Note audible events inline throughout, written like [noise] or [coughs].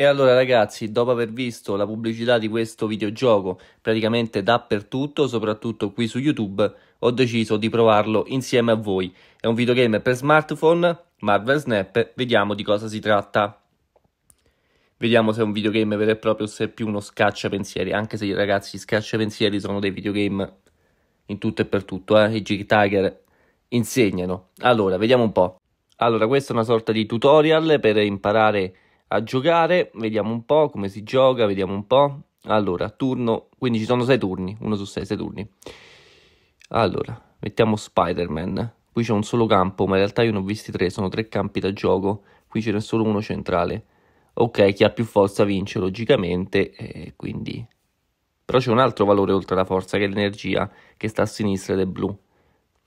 E allora ragazzi, dopo aver visto la pubblicità di questo videogioco praticamente dappertutto, soprattutto qui su YouTube, ho deciso di provarlo insieme a voi. È un videogame per smartphone, Marvel Snap, vediamo di cosa si tratta. Vediamo se è un videogame vero e proprio o se è più uno scaccia pensieri, anche se ragazzi scaccia pensieri sono dei videogame in tutto e per tutto, eh? i Jig Tiger insegnano. Allora, vediamo un po'. Allora, questa è una sorta di tutorial per imparare a giocare, vediamo un po' come si gioca, vediamo un po'. Allora, turno, quindi ci sono sei turni, 1 su 6, 6 turni. Allora, mettiamo Spider-Man. Qui c'è un solo campo, ma in realtà io ne ho visti tre, sono tre campi da gioco. Qui ce n'è solo uno centrale. Ok, chi ha più forza vince logicamente, eh, quindi... Però c'è un altro valore oltre alla forza, che è l'energia, che sta a sinistra ed è blu.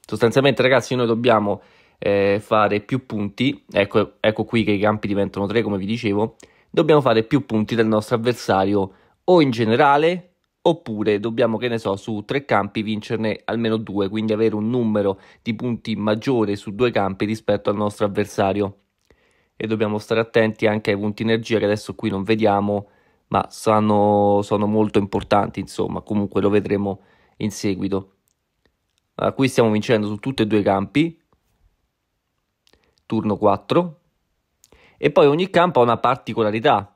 Sostanzialmente, ragazzi, noi dobbiamo eh, fare più punti, ecco, ecco qui che i campi diventano tre come vi dicevo, dobbiamo fare più punti del nostro avversario o in generale oppure dobbiamo, che ne so, su tre campi vincerne almeno due, quindi avere un numero di punti maggiore su due campi rispetto al nostro avversario. E dobbiamo stare attenti anche ai punti energia che adesso qui non vediamo, ma sono, sono molto importanti, insomma, comunque lo vedremo in seguito. qui stiamo vincendo su tutti e due i campi, turno 4. E poi ogni campo ha una particolarità.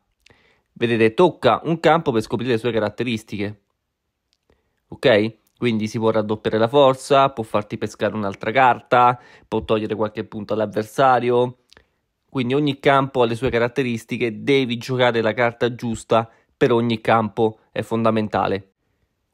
Vedete, tocca un campo per scoprire le sue caratteristiche. Ok? Quindi si può raddoppiare la forza, può farti pescare un'altra carta, può togliere qualche punto all'avversario. Quindi ogni campo ha le sue caratteristiche, devi giocare la carta giusta per ogni campo, è fondamentale.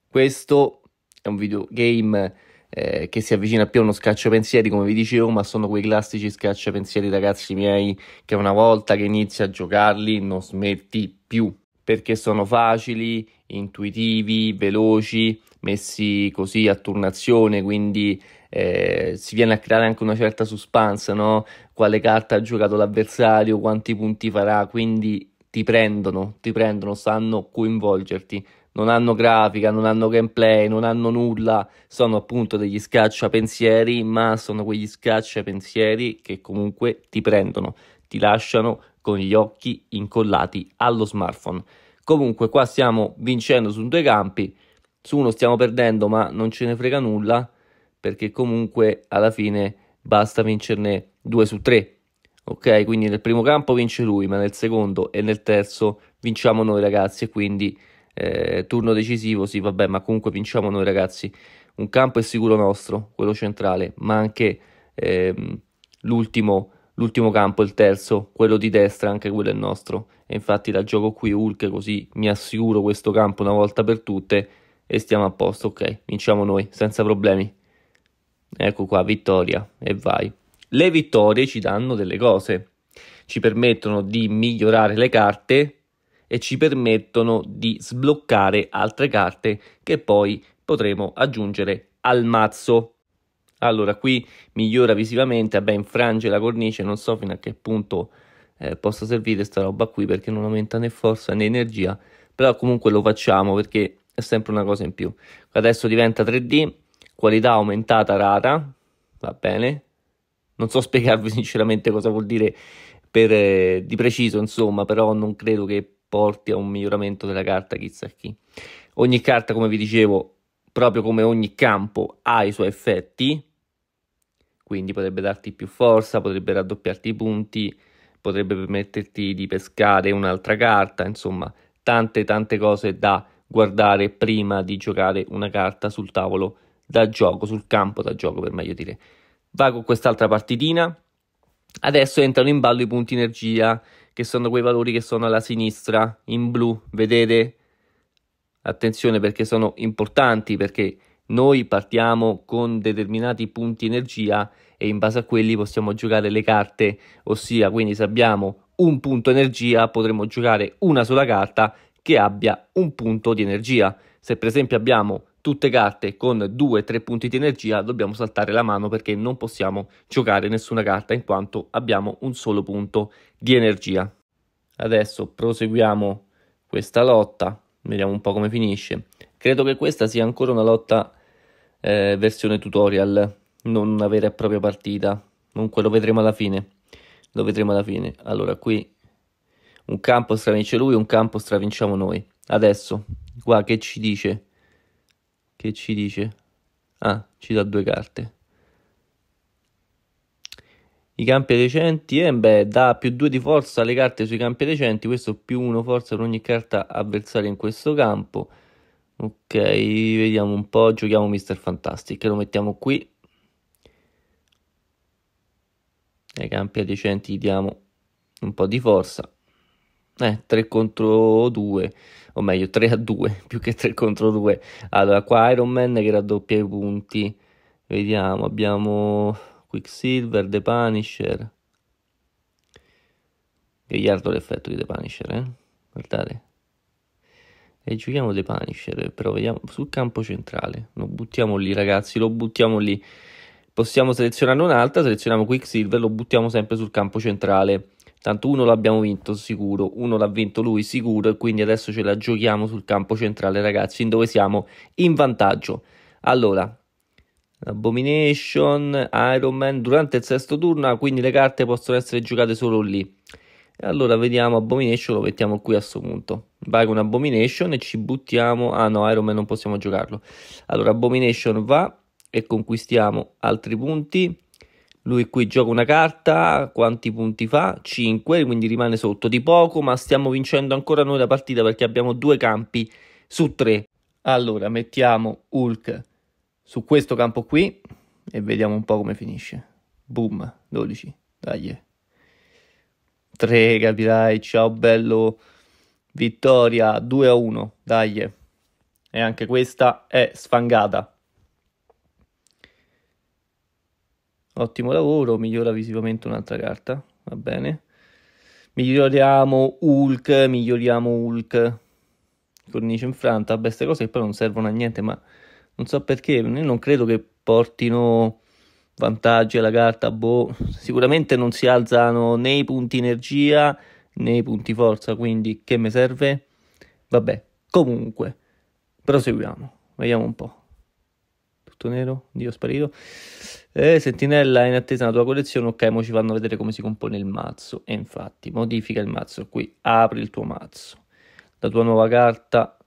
Questo è un videogame eh, che si avvicina più a uno pensieri, come vi dicevo, ma sono quei classici pensieri, ragazzi miei, che una volta che inizi a giocarli non smetti più perché sono facili, intuitivi, veloci, messi così a turnazione, quindi eh, si viene a creare anche una certa suspense, no? Quale carta ha giocato l'avversario, quanti punti farà, quindi ti prendono, ti prendono, sanno coinvolgerti non hanno grafica, non hanno gameplay, non hanno nulla, sono appunto degli scacciapensieri, ma sono quegli scacciapensieri che comunque ti prendono, ti lasciano con gli occhi incollati allo smartphone. Comunque qua stiamo vincendo su due campi, su uno stiamo perdendo ma non ce ne frega nulla perché comunque alla fine basta vincerne due su tre. Ok, quindi nel primo campo vince lui, ma nel secondo e nel terzo vinciamo noi ragazzi e quindi eh, turno decisivo, sì vabbè, ma comunque vinciamo noi ragazzi. Un campo è sicuro nostro, quello centrale, ma anche ehm, l'ultimo, l'ultimo campo, il terzo, quello di destra, anche quello è nostro. E infatti la gioco qui Hulk così mi assicuro questo campo una volta per tutte e stiamo a posto, ok, vinciamo noi, senza problemi. Ecco qua, vittoria, e vai. Le vittorie ci danno delle cose, ci permettono di migliorare le carte e ci permettono di sbloccare altre carte che poi potremo aggiungere al mazzo. Allora, qui migliora visivamente, vabbè, infrange la cornice, non so fino a che punto eh, possa servire sta roba qui perché non aumenta né forza né energia, però comunque lo facciamo perché è sempre una cosa in più. Adesso diventa 3D, qualità aumentata rara, va bene. Non so [laughs] spiegarvi sinceramente cosa vuol dire per, eh, di preciso, insomma, però non credo che porti a un miglioramento della carta chissà chi. Ogni carta, come vi dicevo, proprio come ogni campo, ha i suoi effetti, quindi potrebbe darti più forza, potrebbe raddoppiarti i punti, potrebbe permetterti di pescare un'altra carta, insomma, tante tante cose da guardare prima di giocare una carta sul tavolo da gioco, sul campo da gioco per meglio dire. Va con quest'altra partitina Adesso entrano in ballo i punti energia, che sono quei valori che sono alla sinistra, in blu, vedete? Attenzione perché sono importanti, perché noi partiamo con determinati punti energia e in base a quelli possiamo giocare le carte, ossia quindi se abbiamo un punto energia potremo giocare una sola carta che abbia un punto di energia. Se per esempio abbiamo tutte carte con 2-3 punti di energia dobbiamo saltare la mano perché non possiamo giocare nessuna carta in quanto abbiamo un solo punto di energia. Adesso proseguiamo questa lotta, vediamo un po' come finisce. Credo che questa sia ancora una lotta eh, versione tutorial, non una vera e propria partita. Comunque lo vedremo alla fine. Lo vedremo alla fine. Allora qui un campo stravince lui, un campo stravinciamo noi. Adesso, qua che ci dice? che ci dice? Ah, ci dà due carte. I campi recenti, eh, beh, dà più 2 di forza alle carte sui campi recenti, questo più 1 forza per ogni carta avversaria in questo campo. Ok, vediamo un po', giochiamo Mister Fantastic, lo mettiamo qui. Ai campi adiacenti diamo un po' di forza eh, 3 contro 2, o meglio 3 a 2 [laughs] più che 3 contro 2. Allora, qua Iron Man che raddoppia i punti. Vediamo, abbiamo Quicksilver, The Punisher. Gagliardo l'effetto di The Punisher, eh? guardate. E giochiamo The Punisher, però vediamo sul campo centrale. Lo buttiamo lì, ragazzi, lo buttiamo lì. Possiamo selezionare un'altra, selezioniamo Quicksilver, lo buttiamo sempre sul campo centrale. Tanto uno l'abbiamo vinto sicuro, uno l'ha vinto lui sicuro e quindi adesso ce la giochiamo sul campo centrale ragazzi in dove siamo in vantaggio. Allora, Abomination, Iron Man, durante il sesto turno, ah, quindi le carte possono essere giocate solo lì. E allora vediamo Abomination, lo mettiamo qui a questo punto. Vai con Abomination e ci buttiamo... Ah no, Iron Man non possiamo giocarlo. Allora Abomination va e conquistiamo altri punti. Lui qui gioca una carta, quanti punti fa? 5, quindi rimane sotto di poco, ma stiamo vincendo ancora noi la partita perché abbiamo due campi su tre. Allora, mettiamo Hulk su questo campo qui e vediamo un po' come finisce. Boom, 12, dai. 3, capirai, ciao bello. Vittoria 2 a 1, dai. E anche questa è sfangata. Ottimo lavoro, migliora visivamente un'altra carta, va bene. Miglioriamo Hulk, miglioriamo Hulk. Cornice infranta, beh, queste cose che poi non servono a niente, ma non so perché, io non credo che portino vantaggi alla carta, boh. Sicuramente non si alzano né i punti energia né i punti forza, quindi che mi serve? Vabbè, comunque, proseguiamo, vediamo un po' tutto nero, Dio sparito. Eh, sentinella in attesa della tua collezione, ok, mo ci fanno vedere come si compone il mazzo. E infatti, modifica il mazzo qui, apri il tuo mazzo. La tua nuova carta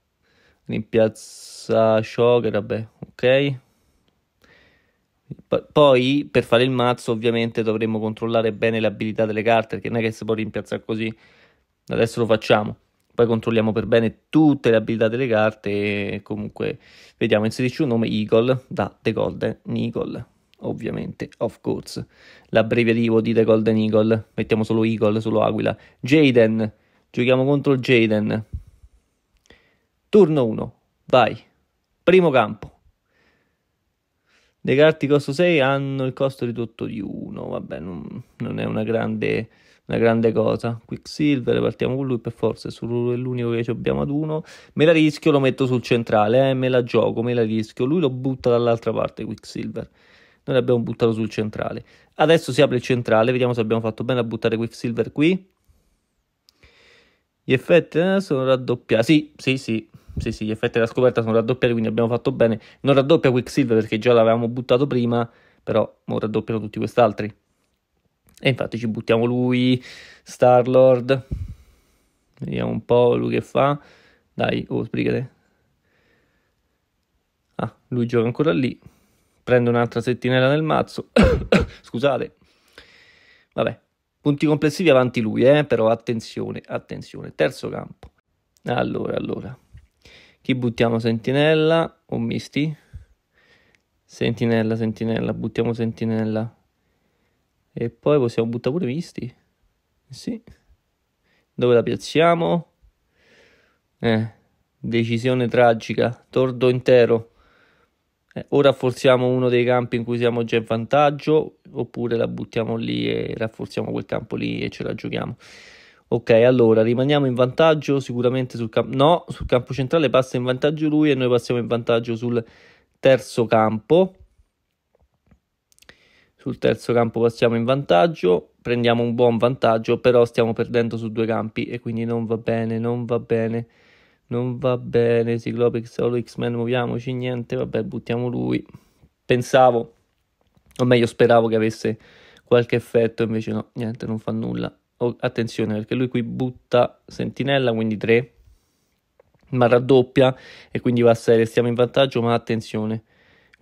rimpiazza Shocker, vabbè, ok. Poi per fare il mazzo ovviamente dovremmo controllare bene le abilità delle carte perché non è che si può rimpiazzare così. Adesso lo facciamo poi controlliamo per bene tutte le abilità delle carte e comunque vediamo inserisci un nome Eagle da The Golden Eagle ovviamente, of course l'abbreviativo di The Golden Eagle mettiamo solo Eagle, solo Aquila Jaden, giochiamo contro Jaden turno 1, vai primo campo le carte costo 6 hanno il costo ridotto di 1 vabbè non, non è una grande una grande cosa. Quicksilver, partiamo con lui per forza, è solo l'unico che abbiamo ad uno. Me la rischio, lo metto sul centrale, eh, me la gioco, me la rischio. Lui lo butta dall'altra parte, Quicksilver. Noi l'abbiamo buttato sul centrale. Adesso si apre il centrale, vediamo se abbiamo fatto bene a buttare Quicksilver qui. Gli effetti eh, sono raddoppiati. Sì, sì, sì. Sì, sì, gli effetti della scoperta sono raddoppiati, quindi abbiamo fatto bene. Non raddoppia Quicksilver perché già l'avevamo buttato prima, però ora raddoppiano tutti quest'altri. E infatti ci buttiamo lui, Starlord. Vediamo un po' lui che fa. Dai, oh, sbrigate. Ah, lui gioca ancora lì. Prendo un'altra settinella nel mazzo. [coughs] Scusate. Vabbè, punti complessivi avanti lui, eh? però attenzione, attenzione. Terzo campo. Allora, allora. Chi buttiamo sentinella o misti? Sentinella, sentinella, buttiamo sentinella. E poi possiamo buttare pure misti. Sì. Dove la piazziamo? Eh, decisione tragica. Tordo intero. Eh, o rafforziamo uno dei campi in cui siamo già in vantaggio, oppure la buttiamo lì e rafforziamo quel campo lì e ce la giochiamo. Ok, allora rimaniamo in vantaggio sicuramente sul campo. No, sul campo centrale passa in vantaggio lui e noi passiamo in vantaggio sul terzo campo. Sul terzo campo passiamo in vantaggio, prendiamo un buon vantaggio, però stiamo perdendo su due campi e quindi non va bene, non va bene, non va bene. Ciclope solo X-Men, muoviamoci, niente, vabbè, buttiamo lui. Pensavo, o meglio speravo che avesse qualche effetto, invece no, niente, non fa nulla. Oh, attenzione perché lui qui butta sentinella, quindi 3, ma raddoppia e quindi va a 6, stiamo in vantaggio, ma attenzione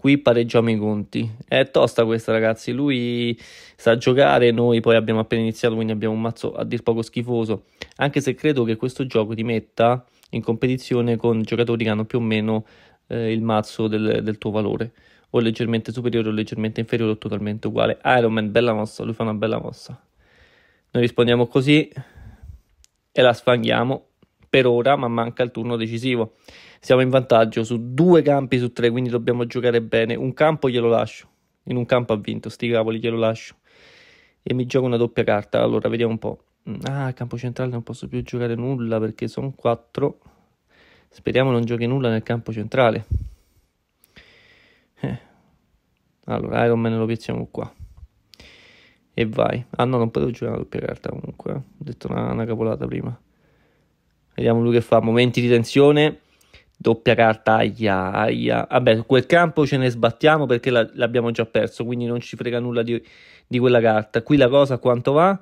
qui pareggiamo i conti. È tosta questa, ragazzi. Lui sa giocare, noi poi abbiamo appena iniziato, quindi abbiamo un mazzo a dir poco schifoso. Anche se credo che questo gioco ti metta in competizione con giocatori che hanno più o meno eh, il mazzo del, del, tuo valore, o leggermente superiore, o leggermente inferiore, o totalmente uguale. Iron Man, bella mossa, lui fa una bella mossa. Noi rispondiamo così e la sfanghiamo per ora, ma manca il turno decisivo siamo in vantaggio su due campi su tre, quindi dobbiamo giocare bene. Un campo glielo lascio, in un campo ha vinto, sti cavoli glielo lascio. E mi gioco una doppia carta, allora vediamo un po'. Mm, ah, campo centrale non posso più giocare nulla perché sono quattro. Speriamo non giochi nulla nel campo centrale. Eh. Allora, Iron Man lo piazziamo qua. E vai. Ah no, non potevo giocare una doppia carta comunque. Eh. Ho detto una, una capolata prima. Vediamo lui che fa. Momenti di tensione doppia carta, aia, aia. Vabbè, quel campo ce ne sbattiamo perché la, l'abbiamo già perso, quindi non ci frega nulla di, di quella carta. Qui la cosa a quanto va?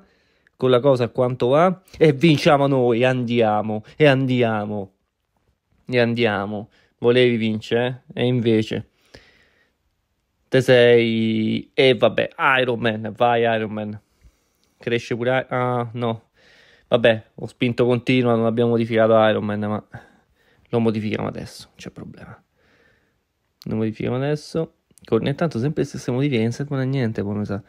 Con la cosa a quanto va? E vinciamo noi, andiamo, e andiamo, e andiamo. Volevi vincere, eh? e invece... Te sei... E eh, vabbè, Iron Man, vai Iron Man. Cresce pure... Ah, no. Vabbè, ho spinto continua, non abbiamo modificato Iron Man, ma... Lo modifichiamo adesso, non c'è problema. Lo modifichiamo adesso. Ogni tanto sempre le stesse modifiche, non servono a niente, poi sa.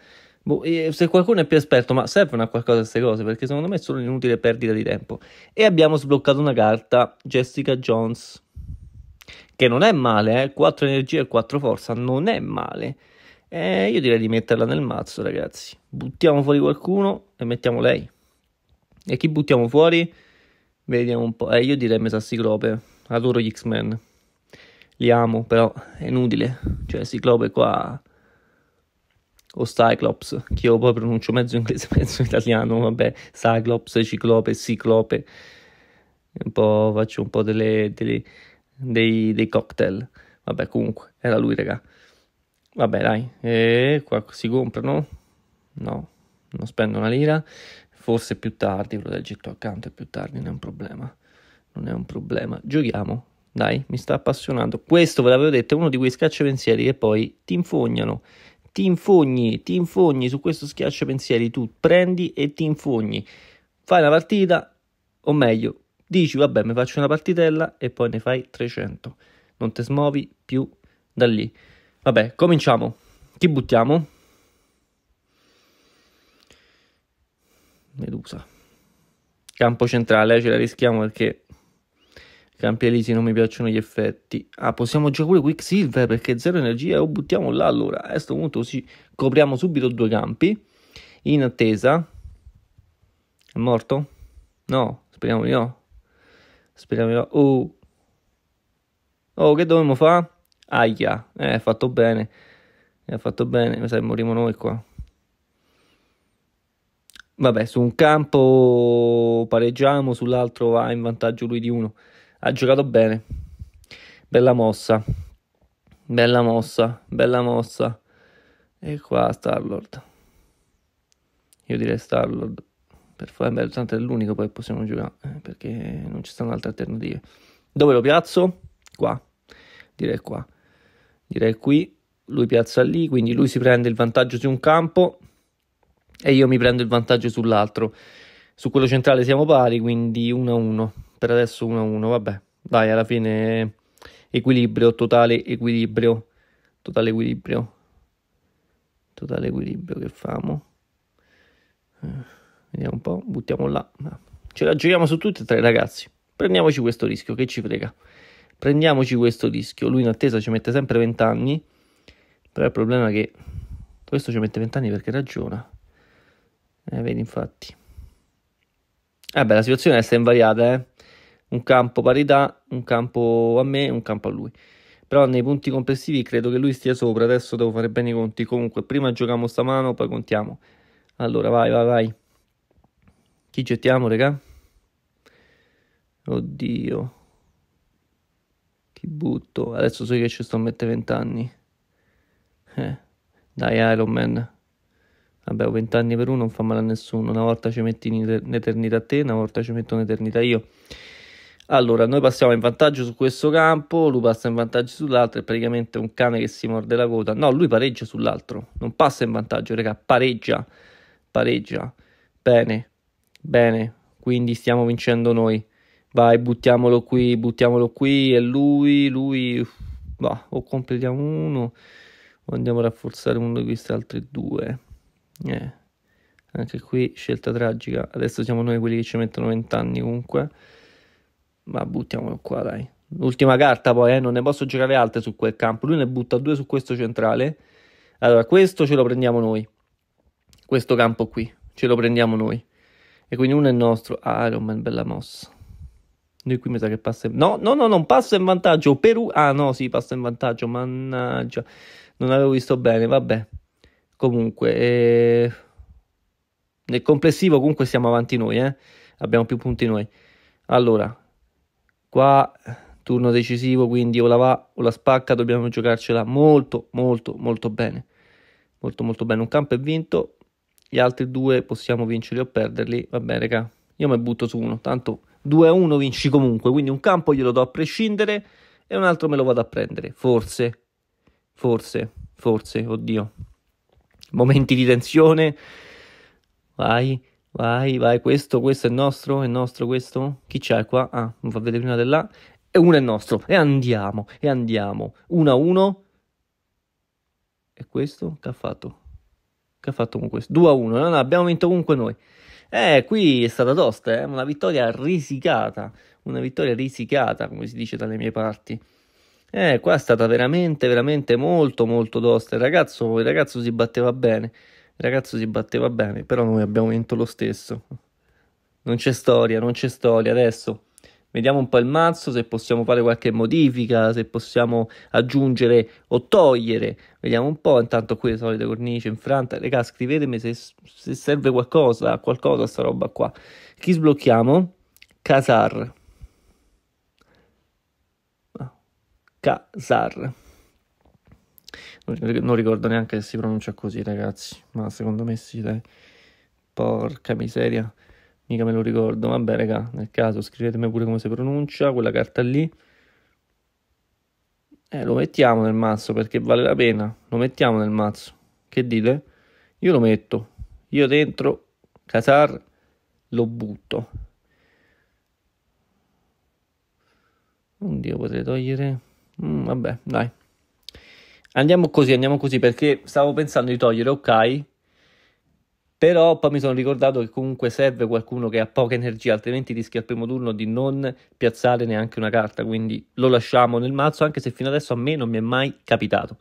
Boh, se qualcuno è più esperto, ma servono a qualcosa queste cose, perché secondo me è solo un'inutile perdita di tempo. E abbiamo sbloccato una carta, Jessica Jones, che non è male, eh? 4 energia e 4 forza, non è male. Eh, io direi di metterla nel mazzo, ragazzi. Buttiamo fuori qualcuno e mettiamo lei. E chi buttiamo fuori? Vediamo un po'. Eh, io direi Mesa Ciclope adoro gli X-Men, li amo, però è inutile, cioè Ciclope qua, o Cyclops, che io poi pronuncio mezzo inglese, [laughs] mezzo italiano, vabbè, Cyclops, Ciclope, Ciclope, un po', faccio un po' delle, delle, dei, dei cocktail, vabbè comunque, era lui raga, vabbè dai, e qua si comprano, no, non spendo una lira, forse più tardi, quello del accanto è più tardi, non è un problema non è un problema. Giochiamo, dai, mi sta appassionando. Questo ve l'avevo detto, è uno di quei schiacciapensieri che poi ti infognano. Ti infogni, ti infogni su questo schiacciapensieri, tu prendi e ti infogni. Fai una partita, o meglio, dici vabbè, mi faccio una partitella e poi ne fai 300. Non ti smuovi più da lì. Vabbè, cominciamo. Chi buttiamo? Medusa. Campo centrale, ce la rischiamo perché Campi Elisi non mi piacciono gli effetti. Ah, possiamo giocare pure Quicksilver perché zero energia o oh, buttiamo là allora. A questo punto ci copriamo subito due campi. In attesa. È morto? No, speriamo di no. Speriamo di no. Oh, oh che dovremmo fare? Aia, eh, è fatto bene. Ha fatto bene, mi sa che moriamo noi qua. Vabbè, su un campo pareggiamo, sull'altro va in vantaggio lui di uno ha giocato bene. Bella mossa. Bella mossa, bella mossa. E qua Starlord. Io direi Starlord. Per fare beh, tanto è l'unico poi possiamo giocare, eh, perché non ci stanno altre alternative. Dove lo piazzo? Qua. Direi qua. Direi qui. Lui piazza lì, quindi lui si prende il vantaggio su un campo e io mi prendo il vantaggio sull'altro. Su quello centrale siamo pari, quindi 1-1 per adesso 1-1, vabbè, dai, alla fine equilibrio, totale equilibrio, totale equilibrio, totale equilibrio che famo. Eh, vediamo un po', buttiamo là. Ce la giochiamo su tutti e tre, ragazzi. Prendiamoci questo rischio, che ci frega. Prendiamoci questo rischio. Lui in attesa ci mette sempre 20 anni, però il problema è che questo ci mette 20 anni perché ragiona. Eh, vedi, infatti. Eh la situazione resta invariata, eh un campo parità, un campo a me e un campo a lui. Però nei punti complessivi credo che lui stia sopra, adesso devo fare bene i conti. Comunque, prima giochiamo sta mano, poi contiamo. Allora, vai, vai, vai. Chi gettiamo, raga? Oddio. Chi butto? Adesso so che ci sto a mettere 20 anni. Eh. Dai, Iron Man. Vabbè, 20 anni per uno non fa male a nessuno. Una volta ci metti un'eternità a te, una volta ci metto un'eternità io. Allora, noi passiamo in vantaggio su questo campo, lui passa in vantaggio sull'altro, è praticamente un cane che si morde la coda. No, lui pareggia sull'altro, non passa in vantaggio, raga, pareggia, pareggia. Bene, bene, quindi stiamo vincendo noi. Vai, buttiamolo qui, buttiamolo qui, e lui, lui... Va, o completiamo uno, o andiamo a rafforzare uno di questi altri due. Eh, anche qui scelta tragica. Adesso siamo noi quelli che ci mettono vent'anni comunque. Ma buttiamolo qua, dai. L'ultima carta poi, eh? non ne posso giocare altre su quel campo. Lui ne butta due su questo centrale. Allora, questo ce lo prendiamo noi. Questo campo qui, ce lo prendiamo noi. E quindi uno è nostro. Ah, Iron Man, bella mossa. Noi qui mi sa che passa in... No, no, no, non passa in vantaggio. Perù... Ah, no, sì, passa in vantaggio. Mannaggia. Non avevo visto bene, vabbè. Comunque, eh... nel complessivo comunque siamo avanti noi, eh? Abbiamo più punti noi. Allora, Qua turno decisivo, quindi o la va o la spacca, dobbiamo giocarcela molto, molto, molto bene. Molto, molto bene. Un campo è vinto, gli altri due possiamo vincerli o perderli. Va bene, raga, io mi butto su uno, tanto 2 a 1 vinci comunque, quindi un campo glielo do a prescindere e un altro me lo vado a prendere, forse, forse, forse, oddio. Momenti di tensione, vai, Vai, vai, questo, questo è nostro, è nostro questo. Chi c'è qua? Ah, non fa vedere prima dell'A. E uno è nostro. E andiamo, e andiamo. 1 a 1. E questo che ha fatto? Che ha fatto con questo? 2 a 1. No, no, abbiamo vinto comunque noi. Eh, qui è stata tosta, eh? una vittoria risicata, una vittoria risicata, come si dice dalle mie parti. Eh, qua è stata veramente, veramente molto, molto tosta. Il ragazzo, il ragazzo si batteva bene. Il ragazzo si batteva bene, però noi abbiamo vinto lo stesso. Non c'è storia, non c'è storia. Adesso vediamo un po' il mazzo, se possiamo fare qualche modifica, se possiamo aggiungere o togliere. Vediamo un po', intanto qui le solite cornice infranta. Raga, scrivetemi se, se serve qualcosa, qualcosa sta roba qua. Chi sblocchiamo? Casar. Ah, Casar. Non ricordo neanche se si pronuncia così, ragazzi. Ma secondo me sì, dai. Porca miseria. Mica me lo ricordo. Vabbè, raga, nel caso scrivetemi pure come si pronuncia quella carta lì. Eh, lo mettiamo nel mazzo perché vale la pena. Lo mettiamo nel mazzo. Che dite? Io lo metto. Io dentro Qatar lo butto. Oddio, potrei togliere. Mm, vabbè, dai. Andiamo così, andiamo così, perché stavo pensando di togliere Ok. però poi mi sono ricordato che comunque serve qualcuno che ha poca energia, altrimenti rischi al primo turno di non piazzare neanche una carta, quindi lo lasciamo nel mazzo, anche se fino adesso a me non mi è mai capitato.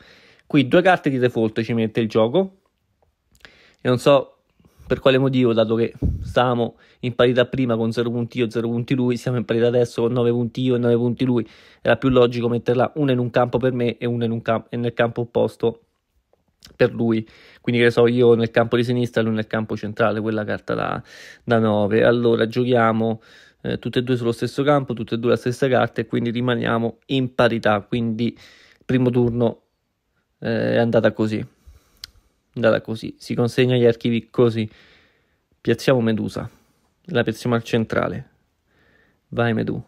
Qui due carte di default ci mette il gioco, e non so per quale motivo, dato che stavamo in parità prima con 0 punti io e 0 punti lui, siamo in parità adesso con 9 punti io e 9 punti lui, era più logico metterla una in un campo per me e una camp- e nel campo opposto per lui. Quindi che so, io nel campo di sinistra e lui nel campo centrale, quella carta da, da 9. Allora giochiamo eh, tutte e due sullo stesso campo, tutte e due la stessa carta e quindi rimaniamo in parità. Quindi primo turno eh, è andata così data così, si consegna agli archivi così. Piazziamo Medusa, la piazziamo al centrale. Vai Medu.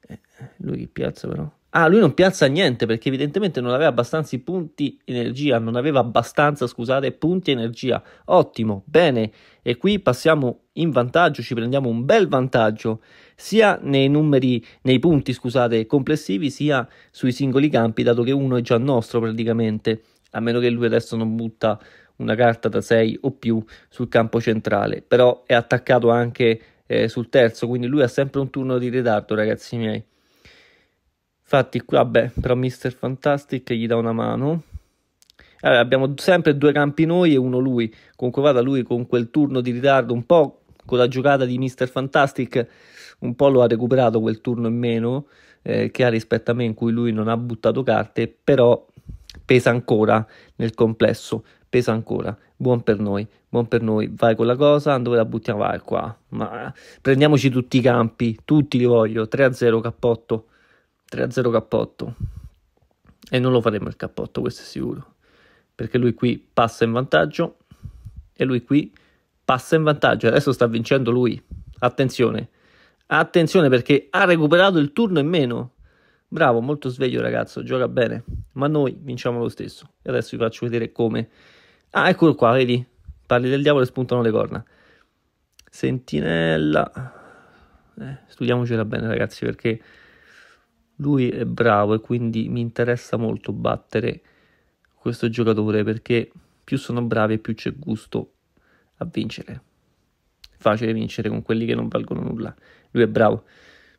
Eh, lui che piazza però? Ah, lui non piazza niente perché evidentemente non aveva abbastanza punti energia, non aveva abbastanza, scusate, punti energia. Ottimo, bene. E qui passiamo in vantaggio, ci prendiamo un bel vantaggio sia nei numeri, nei punti, scusate, complessivi, sia sui singoli campi, dato che uno è già nostro praticamente a meno che lui adesso non butta una carta da 6 o più sul campo centrale, però è attaccato anche eh, sul terzo, quindi lui ha sempre un turno di ritardo, ragazzi miei. Infatti, qui, vabbè, però Mister Fantastic gli dà una mano. Allora, abbiamo sempre due campi noi e uno lui. Comunque vada lui con quel turno di ritardo, un po' con la giocata di Mister Fantastic, un po' lo ha recuperato quel turno in meno eh, che ha rispetto a me in cui lui non ha buttato carte, però pesa ancora nel complesso, pesa ancora, buon per noi, buon per noi, vai con la cosa, dove la buttiamo, vai qua, ma prendiamoci tutti i campi, tutti li voglio, 3-0 cappotto, 3-0 cappotto, e non lo faremo il cappotto, questo è sicuro, perché lui qui passa in vantaggio, e lui qui passa in vantaggio, adesso sta vincendo lui, attenzione, attenzione perché ha recuperato il turno in meno, Bravo, molto sveglio ragazzo, gioca bene, ma noi vinciamo lo stesso. E adesso vi faccio vedere come. Ah, eccolo qua, vedi? Parli del diavolo e spuntano le corna. Sentinella. Eh, studiamocela bene ragazzi perché lui è bravo e quindi mi interessa molto battere questo giocatore perché più sono bravi e più c'è gusto a vincere. Facile vincere con quelli che non valgono nulla. Lui è bravo.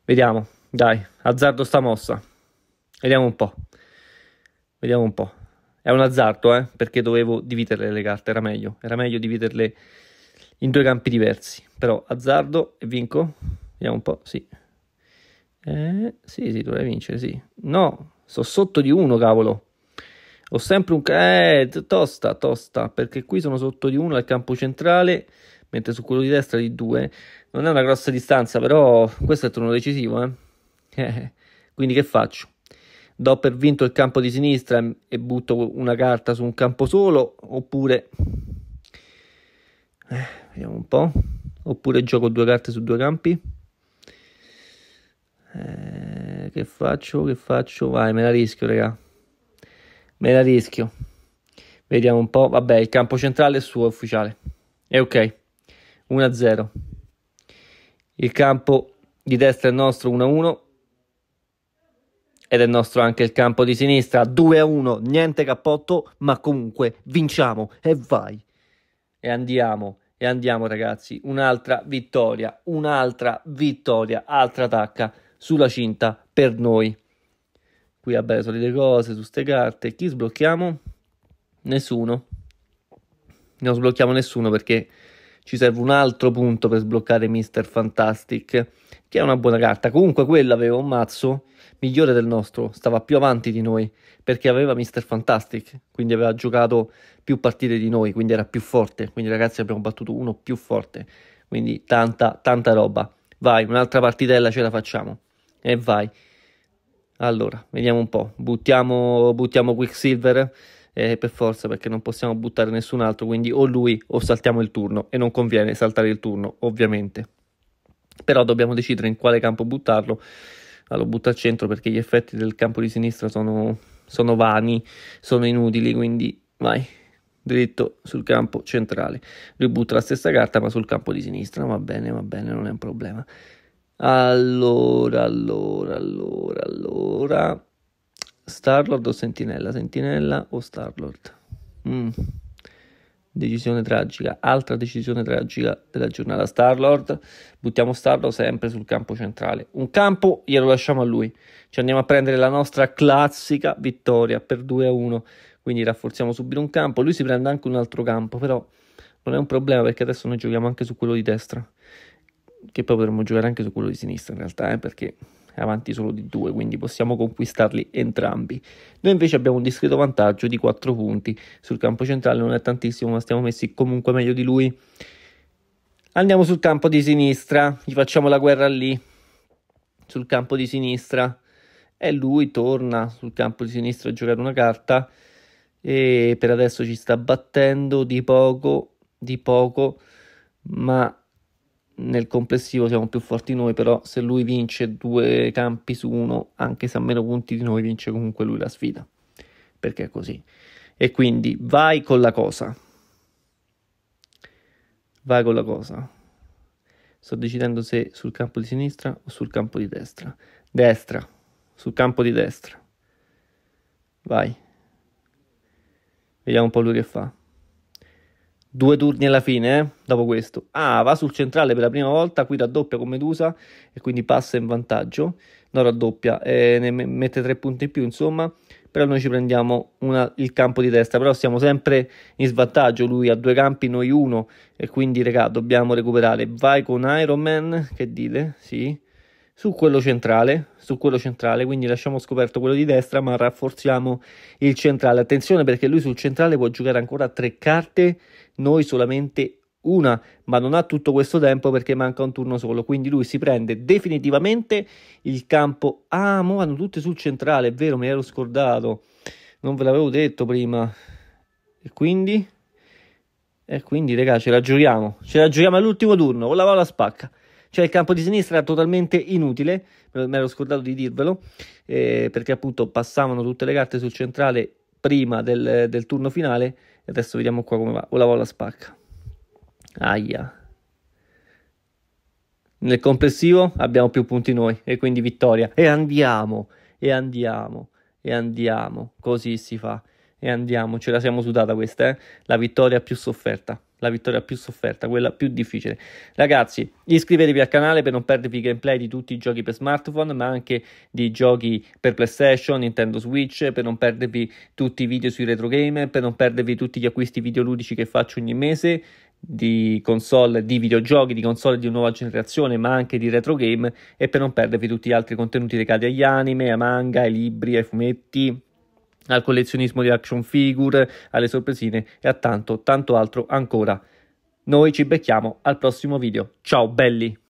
Vediamo, dai, azzardo sta mossa. Vediamo un po'. Vediamo un po'. È un azzardo, eh? Perché dovevo dividerle le carte, era meglio. Era meglio dividerle in due campi diversi. Però azzardo e vinco. Vediamo un po', sì. Eh, sì, sì, dovrei vincere, sì. No, sto sotto di uno, cavolo. Ho sempre un... Eh, tosta, tosta, perché qui sono sotto di uno al campo centrale, mentre su quello di destra di due. Non è una grossa distanza, però questo è il turno decisivo, eh. [laughs] eh quindi che faccio? do per vinto il campo di sinistra e butto una carta su un campo solo oppure eh, vediamo un po' oppure gioco due carte su due campi eh, che faccio che faccio vai me la rischio raga me la rischio vediamo un po' vabbè il campo centrale è suo è ufficiale è ok 1 0 il campo di destra è nostro 1 1 ed è nostro anche il campo di sinistra, 2 a 1, niente cappotto, ma comunque vinciamo e vai. E andiamo, e andiamo ragazzi, un'altra vittoria, un'altra vittoria, altra tacca sulla cinta per noi. Qui vabbè le solite cose su ste carte, chi sblocchiamo? Nessuno. Non sblocchiamo nessuno perché ci serve un altro punto per sbloccare Mister Fantastic, che è una buona carta. Comunque quella aveva un mazzo migliore del nostro, stava più avanti di noi, perché aveva Mister Fantastic, quindi aveva giocato più partite di noi, quindi era più forte. Quindi ragazzi abbiamo battuto uno più forte, quindi tanta, tanta roba. Vai, un'altra partitella ce la facciamo. E vai. Allora, vediamo un po'. Buttiamo, buttiamo Quicksilver eh, per forza perché non possiamo buttare nessun altro, quindi o lui o saltiamo il turno e non conviene saltare il turno ovviamente. Però dobbiamo decidere in quale campo buttarlo, ah, lo butto al centro perché gli effetti del campo di sinistra sono, sono vani, sono inutili, quindi vai dritto sul campo centrale. Lui butta la stessa carta ma sul campo di sinistra, va bene, va bene, non è un problema. Allora, allora, allora, allora. Starlord o Sentinella? Sentinella o Starlord? Mm. Decisione tragica, altra decisione tragica della giornata. Starlord, buttiamo Starlord sempre sul campo centrale. Un campo glielo lasciamo a lui. Ci andiamo a prendere la nostra classica vittoria per 2 a 1. Quindi rafforziamo subito un campo. Lui si prende anche un altro campo, però non è un problema perché adesso noi giochiamo anche su quello di destra. Che poi potremmo giocare anche su quello di sinistra in realtà, eh, perché avanti solo di due, quindi possiamo conquistarli entrambi. Noi invece abbiamo un discreto vantaggio di 4 punti, sul campo centrale non è tantissimo ma stiamo messi comunque meglio di lui. Andiamo sul campo di sinistra, gli facciamo la guerra lì, sul campo di sinistra e lui torna sul campo di sinistra a giocare una carta e per adesso ci sta battendo di poco, di poco, ma nel complessivo siamo più forti noi, però se lui vince due campi su uno, anche se ha meno punti di noi, vince comunque lui la sfida, perché è così. E quindi vai con la cosa. Vai con la cosa. Sto decidendo se sul campo di sinistra o sul campo di destra. Destra, sul campo di destra. Vai. Vediamo un po' lui che fa due turni alla fine, eh? dopo questo. Ah, va sul centrale per la prima volta, qui raddoppia con Medusa e quindi passa in vantaggio. No, raddoppia, eh, ne mette tre punti in più, insomma. Però noi ci prendiamo una, il campo di testa, però siamo sempre in svantaggio, lui ha due campi, noi uno, e quindi regà, dobbiamo recuperare. Vai con Iron Man, che dite? Sì. Su quello, centrale, su quello centrale, quindi lasciamo scoperto quello di destra, ma rafforziamo il centrale. Attenzione perché lui sul centrale può giocare ancora tre carte noi solamente una, ma non ha tutto questo tempo perché manca un turno solo, quindi lui si prende definitivamente il campo. Ah, mo vanno tutte sul centrale, è vero, mi ero scordato. Non ve l'avevo detto prima. E quindi e quindi, raga, ce la giochiamo. Ce la giochiamo all'ultimo turno, con la valla spacca. Cioè, il campo di sinistra era totalmente inutile, mi ero scordato di dirvelo, eh, perché appunto passavano tutte le carte sul centrale prima del, del turno finale, e adesso vediamo qua come va. O oh, la vola spacca. Aia. Nel complessivo abbiamo più punti noi e quindi vittoria. E andiamo, e andiamo, e andiamo. Così si fa. E andiamo, ce la siamo sudata questa, eh? La vittoria più sofferta la vittoria più sofferta, quella più difficile. Ragazzi, iscrivetevi al canale per non perdervi i gameplay di tutti i giochi per smartphone, ma anche di giochi per PlayStation, Nintendo Switch, per non perdervi tutti i video sui retro gamer, per non perdervi tutti gli acquisti videoludici che faccio ogni mese di console, di videogiochi, di console di nuova generazione, ma anche di retro game e per non perdervi tutti gli altri contenuti legati agli anime, ai manga, ai libri, ai fumetti al collezionismo di action figure, alle sorpresine e a tanto, tanto altro ancora. Noi ci becchiamo al prossimo video. Ciao belli!